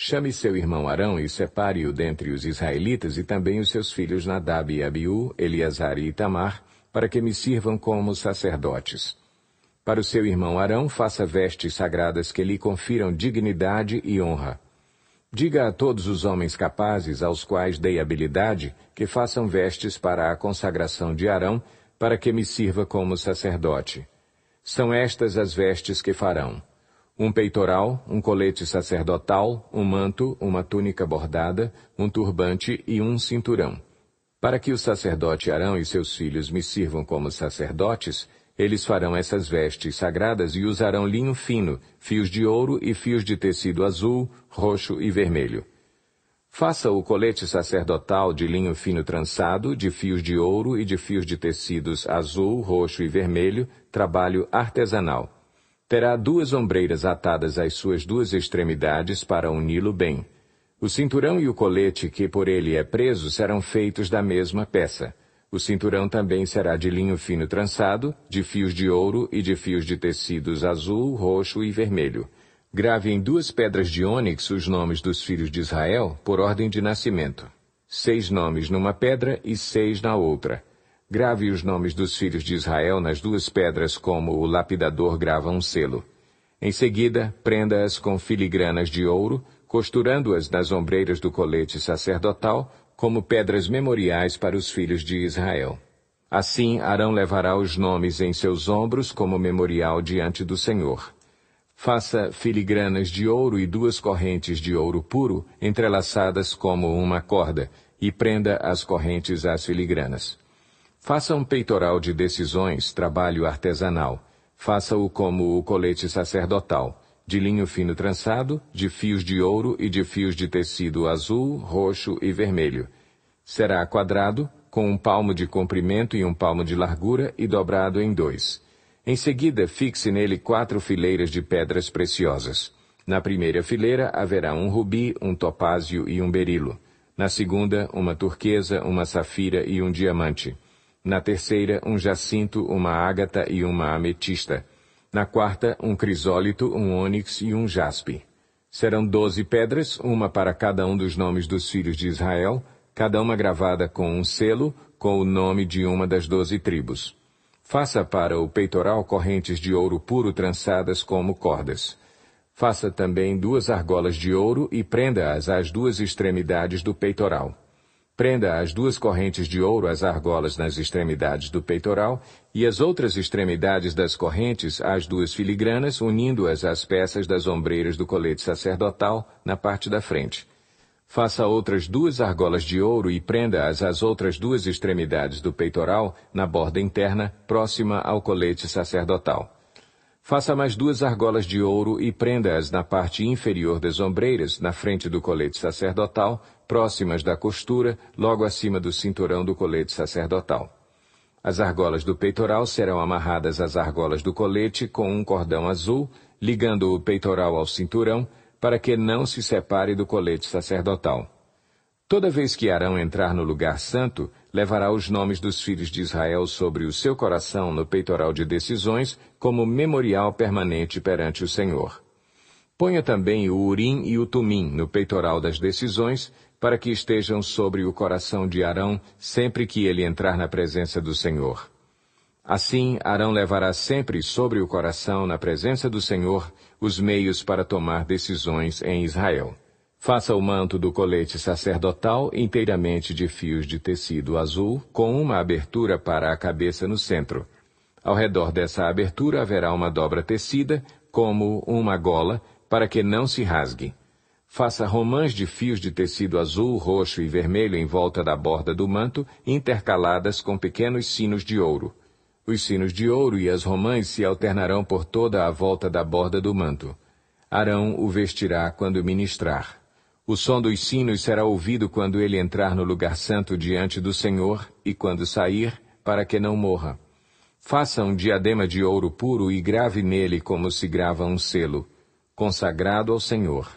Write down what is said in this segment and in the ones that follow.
Chame seu irmão Arão e separe-o dentre os israelitas e também os seus filhos Nadab e Abiú, Eleazar e Itamar, para que me sirvam como sacerdotes. Para o seu irmão Arão, faça vestes sagradas que lhe confiram dignidade e honra. Diga a todos os homens capazes, aos quais dei habilidade, que façam vestes para a consagração de Arão, para que me sirva como sacerdote. São estas as vestes que farão um peitoral, um colete sacerdotal, um manto, uma túnica bordada, um turbante e um cinturão. Para que o sacerdote Arão e seus filhos me sirvam como sacerdotes, eles farão essas vestes sagradas e usarão linho fino, fios de ouro e fios de tecido azul, roxo e vermelho. Faça o colete sacerdotal de linho fino trançado, de fios de ouro e de fios de tecidos azul, roxo e vermelho, trabalho artesanal. Terá duas ombreiras atadas às suas duas extremidades para uni-lo bem. O cinturão e o colete que por ele é preso serão feitos da mesma peça. O cinturão também será de linho fino trançado, de fios de ouro e de fios de tecidos azul, roxo e vermelho. Grave em duas pedras de ônix os nomes dos filhos de Israel, por ordem de nascimento. Seis nomes numa pedra e seis na outra. Grave os nomes dos filhos de Israel nas duas pedras, como o lapidador grava um selo. Em seguida, prenda-as com filigranas de ouro, costurando-as nas ombreiras do colete sacerdotal, como pedras memoriais para os filhos de Israel. Assim Arão levará os nomes em seus ombros como memorial diante do Senhor. Faça filigranas de ouro e duas correntes de ouro puro, entrelaçadas como uma corda, e prenda as correntes às filigranas. Faça um peitoral de decisões, trabalho artesanal. Faça-o como o colete sacerdotal, de linho fino trançado, de fios de ouro e de fios de tecido azul, roxo e vermelho. Será quadrado, com um palmo de comprimento e um palmo de largura e dobrado em dois. Em seguida, fixe nele quatro fileiras de pedras preciosas. Na primeira fileira haverá um rubi, um topázio e um berilo. Na segunda, uma turquesa, uma safira e um diamante. Na terceira, um jacinto, uma ágata e uma ametista. Na quarta, um crisólito, um ônix e um jaspe. Serão doze pedras, uma para cada um dos nomes dos filhos de Israel, cada uma gravada com um selo, com o nome de uma das doze tribos. Faça para o peitoral correntes de ouro puro trançadas como cordas. Faça também duas argolas de ouro e prenda-as às duas extremidades do peitoral. Prenda as duas correntes de ouro às argolas nas extremidades do peitoral e as outras extremidades das correntes às duas filigranas, unindo-as às peças das ombreiras do colete sacerdotal na parte da frente. Faça outras duas argolas de ouro e prenda-as às outras duas extremidades do peitoral na borda interna, próxima ao colete sacerdotal. Faça mais duas argolas de ouro e prenda-as na parte inferior das ombreiras, na frente do colete sacerdotal, próximas da costura, logo acima do cinturão do colete sacerdotal. As argolas do peitoral serão amarradas às argolas do colete com um cordão azul, ligando o peitoral ao cinturão, para que não se separe do colete sacerdotal. Toda vez que Arão entrar no lugar santo, levará os nomes dos filhos de Israel sobre o seu coração no peitoral de decisões, como memorial permanente perante o Senhor. Ponha também o Urim e o Tumim no peitoral das decisões, para que estejam sobre o coração de Arão sempre que ele entrar na presença do Senhor. Assim, Arão levará sempre sobre o coração, na presença do Senhor, os meios para tomar decisões em Israel. Faça o manto do colete sacerdotal inteiramente de fios de tecido azul, com uma abertura para a cabeça no centro. Ao redor dessa abertura haverá uma dobra tecida, como uma gola, para que não se rasgue. Faça romãs de fios de tecido azul, roxo e vermelho em volta da borda do manto, intercaladas com pequenos sinos de ouro. Os sinos de ouro e as romãs se alternarão por toda a volta da borda do manto. Arão o vestirá quando ministrar. O som dos sinos será ouvido quando ele entrar no lugar santo diante do Senhor e quando sair, para que não morra. Faça um diadema de ouro puro e grave nele como se grava um selo, consagrado ao Senhor.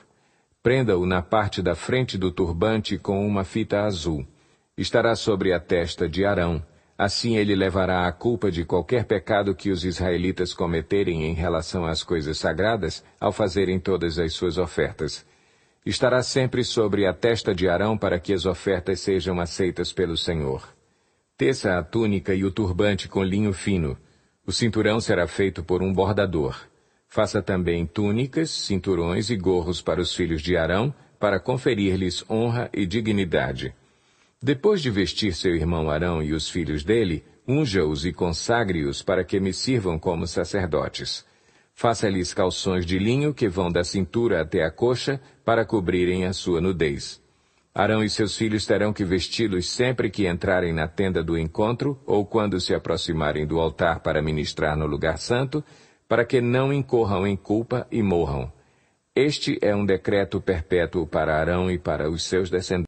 Prenda-o na parte da frente do turbante com uma fita azul. Estará sobre a testa de Arão. Assim ele levará a culpa de qualquer pecado que os israelitas cometerem em relação às coisas sagradas ao fazerem todas as suas ofertas estará sempre sobre a testa de Arão para que as ofertas sejam aceitas pelo Senhor. Teça a túnica e o turbante com linho fino. O cinturão será feito por um bordador. Faça também túnicas, cinturões e gorros para os filhos de Arão, para conferir-lhes honra e dignidade. Depois de vestir seu irmão Arão e os filhos dele, unja-os e consagre-os para que me sirvam como sacerdotes. Faça-lhes calções de linho que vão da cintura até a coxa, para cobrirem a sua nudez. Arão e seus filhos terão que vesti-los sempre que entrarem na tenda do encontro ou quando se aproximarem do altar para ministrar no lugar santo, para que não incorram em culpa e morram. Este é um decreto perpétuo para Arão e para os seus descendentes.